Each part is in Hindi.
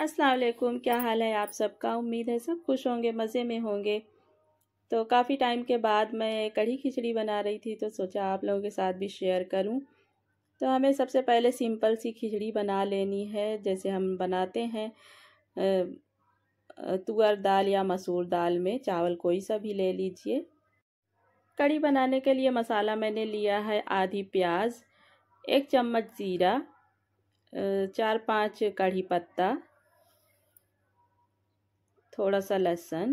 अस्सलाम वालेकुम क्या हाल है आप सबका उम्मीद है सब खुश होंगे मज़े में होंगे तो काफ़ी टाइम के बाद मैं कढ़ी खिचड़ी बना रही थी तो सोचा आप लोगों के साथ भी शेयर करूं तो हमें सबसे पहले सिंपल सी खिचड़ी बना लेनी है जैसे हम बनाते हैं तुअर दाल या मसूर दाल में चावल कोई सा भी ले लीजिए कढ़ी बनाने के लिए मसाला मैंने लिया है आधी प्याज एक चम्मच ज़ीरा चार पाँच कढ़ी पत्ता थोड़ा सा लहसुन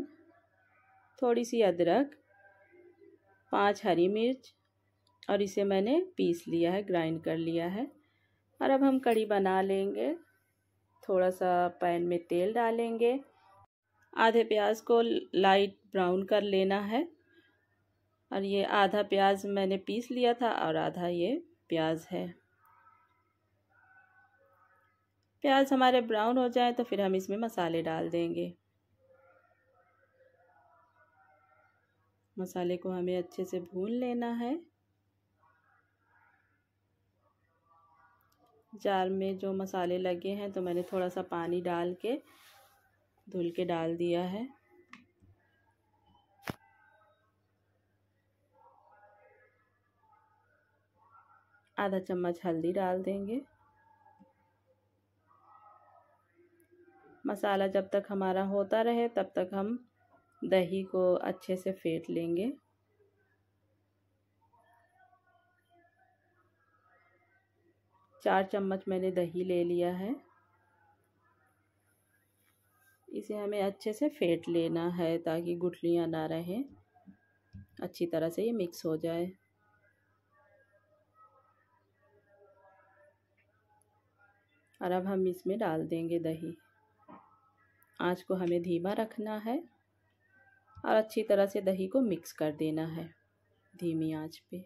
थोड़ी सी अदरक पांच हरी मिर्च और इसे मैंने पीस लिया है ग्राइंड कर लिया है और अब हम कड़ी बना लेंगे थोड़ा सा पैन में तेल डालेंगे आधे प्याज को लाइट ब्राउन कर लेना है और ये आधा प्याज मैंने पीस लिया था और आधा ये प्याज है प्याज हमारे ब्राउन हो जाए तो फिर हम इसमें मसाले डाल देंगे मसाले को हमें अच्छे से भून लेना है जार में जो मसाले लगे हैं तो मैंने थोड़ा सा पानी डाल के धुल के डाल दिया है आधा चम्मच हल्दी डाल देंगे मसाला जब तक हमारा होता रहे तब तक हम दही को अच्छे से फेंट लेंगे चार चम्मच मैंने दही ले लिया है इसे हमें अच्छे से फेंट लेना है ताकि गुठलियाँ ना रहें अच्छी तरह से ये मिक्स हो जाए और अब हम इसमें डाल देंगे दही आँच को हमें धीमा रखना है और अच्छी तरह से दही को मिक्स कर देना है धीमी आंच पे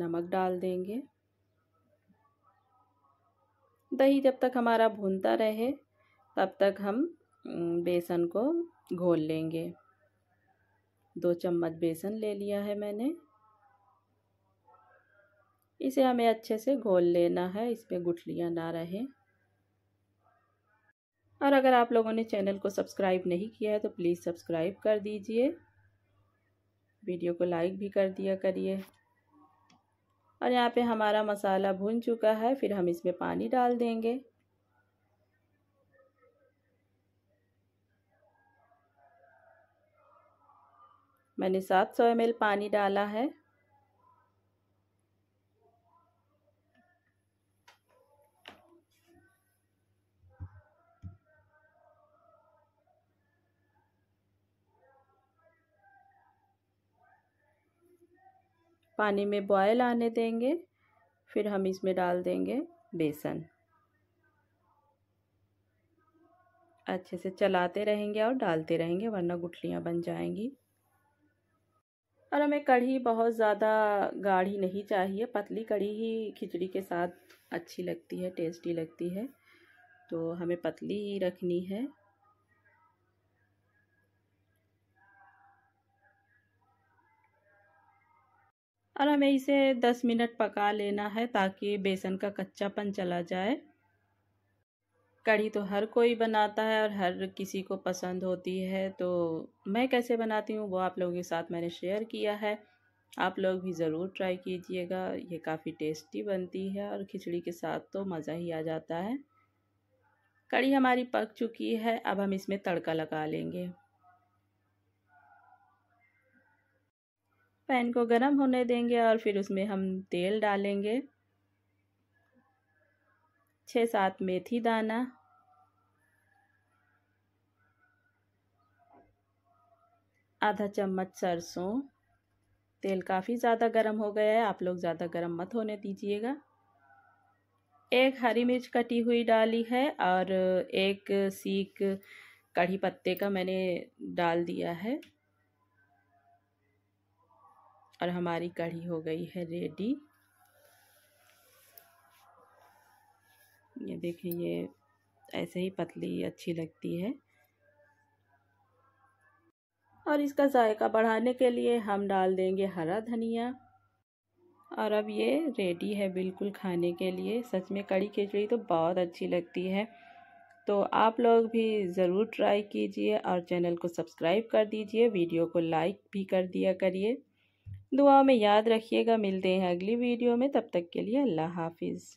नमक डाल देंगे दही जब तक हमारा भूनता रहे तब तक हम बेसन को घोल लेंगे दो चम्मच बेसन ले लिया है मैंने इसे हमें अच्छे से घोल लेना है इसमें गुठलियाँ ना रहें और अगर आप लोगों ने चैनल को सब्सक्राइब नहीं किया है तो प्लीज़ सब्सक्राइब कर दीजिए वीडियो को लाइक भी कर दिया करिए और यहाँ पे हमारा मसाला भुन चुका है फिर हम इसमें पानी डाल देंगे मैंने 700 ml पानी डाला है पानी में बॉयल आने देंगे फिर हम इसमें डाल देंगे बेसन अच्छे से चलाते रहेंगे और डालते रहेंगे वरना गुठलियाँ बन जाएंगी और हमें कढ़ी बहुत ज़्यादा गाढ़ी नहीं चाहिए पतली कढ़ी ही खिचड़ी के साथ अच्छी लगती है टेस्टी लगती है तो हमें पतली ही रखनी है और हमें इसे 10 मिनट पका लेना है ताकि बेसन का कच्चापन चला जाए कढ़ी तो हर कोई बनाता है और हर किसी को पसंद होती है तो मैं कैसे बनाती हूँ वो आप लोगों के साथ मैंने शेयर किया है आप लोग भी ज़रूर ट्राई कीजिएगा ये काफ़ी टेस्टी बनती है और खिचड़ी के साथ तो मज़ा ही आ जाता है कढ़ी हमारी पक चुकी है अब हम इसमें तड़का लगा लेंगे पैन को गर्म होने देंगे और फिर उसमें हम तेल डालेंगे छः सात मेथी दाना आधा चम्मच सरसों तेल काफ़ी ज़्यादा गर्म हो गया है आप लोग ज़्यादा गर्म मत होने दीजिएगा एक हरी मिर्च कटी हुई डाली है और एक सीख कढ़ी पत्ते का मैंने डाल दिया है और हमारी कढ़ी हो गई है रेडी ये देखिए ये ऐसे ही पतली अच्छी लगती है और इसका जायका बढ़ाने के लिए हम डाल देंगे हरा धनिया और अब ये रेडी है बिल्कुल खाने के लिए सच में कड़ी खिचड़ी तो बहुत अच्छी लगती है तो आप लोग भी ज़रूर ट्राई कीजिए और चैनल को सब्सक्राइब कर दीजिए वीडियो को लाइक भी कर दिया करिए दुआ में याद रखिएगा मिलते हैं अगली वीडियो में तब तक के लिए अल्लाह हाफिज़